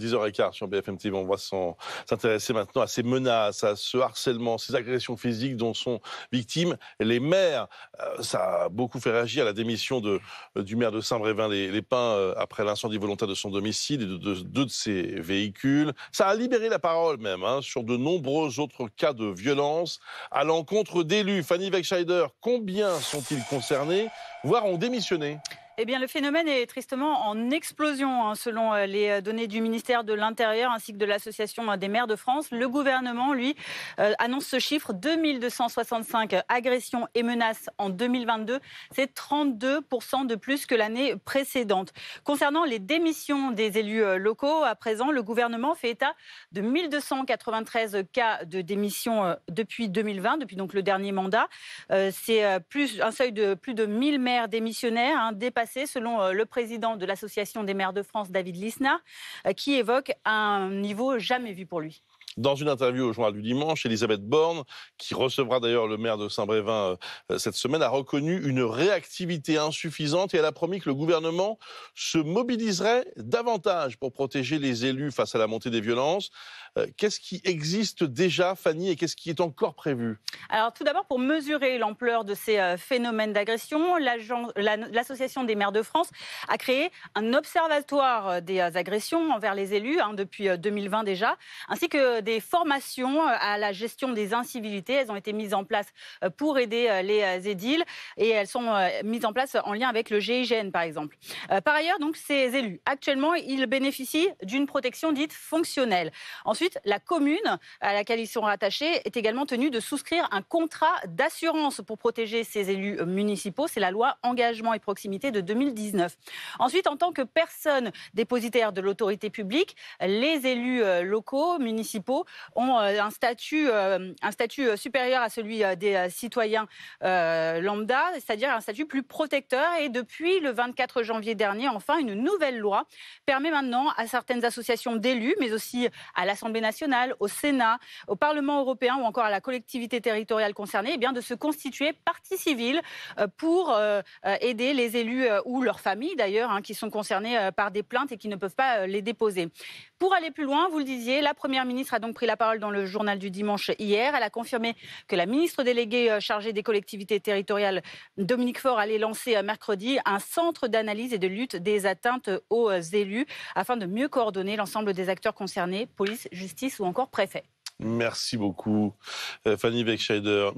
10h15 sur BFM TV, on va s'intéresser maintenant à ces menaces, à ce harcèlement, ces agressions physiques dont sont victimes les maires. Euh, ça a beaucoup fait réagir à la démission de, euh, du maire de Saint-Brévin-les-Pins euh, après l'incendie volontaire de son domicile et de deux de, ses véhicules. Ça a libéré la parole même hein, sur de nombreux autres cas de violence à l'encontre d'élus. Fanny Wegscheider, combien sont-ils concernés, voire ont démissionné eh bien, le phénomène est tristement en explosion, hein, selon euh, les euh, données du ministère de l'Intérieur ainsi que de l'Association euh, des maires de France. Le gouvernement, lui, annonce ce chiffre 2265 agressions et menaces en 2022. C'est 32 de plus que l'année précédente. Concernant les démissions des élus locaux, à présent, le gouvernement fait état de 1293 cas de démission depuis 2020, depuis donc le dernier mandat. C'est un seuil de plus de 1000 maires démissionnaires, hein, selon euh, le président de l'Association des maires de France, David Lisnard, euh, qui évoque un niveau jamais vu pour lui. Dans une interview au Journal du Dimanche, Elisabeth Borne, qui recevra d'ailleurs le maire de Saint-Brévin euh, euh, cette semaine, a reconnu une réactivité insuffisante et elle a promis que le gouvernement se mobiliserait davantage pour protéger les élus face à la montée des violences. Euh, qu'est-ce qui existe déjà, Fanny, et qu'est-ce qui est encore prévu Alors tout d'abord, pour mesurer l'ampleur de ces phénomènes d'agression, l'Association des maires de France a créé un observatoire des agressions envers les élus hein, depuis 2020 déjà, ainsi que des formations euh, à la gestion des incivilités. Elles ont été mises en place euh, pour aider euh, les édiles et elles sont mises en place en lien avec le GIGN, par exemple. Par ailleurs, donc, ces élus, actuellement, ils bénéficient d'une protection dite fonctionnelle. Ensuite, la commune à laquelle ils sont rattachés est également tenue de souscrire un contrat d'assurance pour protéger ces élus municipaux. C'est la loi Engagement et Proximité de 2019. Ensuite, en tant que personne dépositaire de l'autorité publique, les élus locaux, municipaux, ont euh, un statut, euh, un statut euh, supérieur à celui des citoyens lambda, c'est-à-dire un statut plus protecteur. Et depuis le 24 janvier dernier, enfin, une nouvelle loi permet maintenant à certaines associations d'élus, mais aussi à l'Assemblée nationale, au Sénat, au Parlement européen ou encore à la collectivité territoriale concernée, eh bien, de se constituer partie civile pour aider les élus ou leurs familles d'ailleurs, hein, qui sont concernés par des plaintes et qui ne peuvent pas les déposer. Pour aller plus loin, vous le disiez, la Première ministre a donc pris la parole dans le journal du dimanche hier. Elle a confirmé que la ministre déléguée euh, chargée des collectivités territoriales, Dominique Faure, allait lancer euh, mercredi un centre d'analyse et de lutte des atteintes aux euh, élus afin de mieux coordonner l'ensemble des acteurs concernés, police, justice ou encore préfet. Merci beaucoup, Fanny Beckscheider.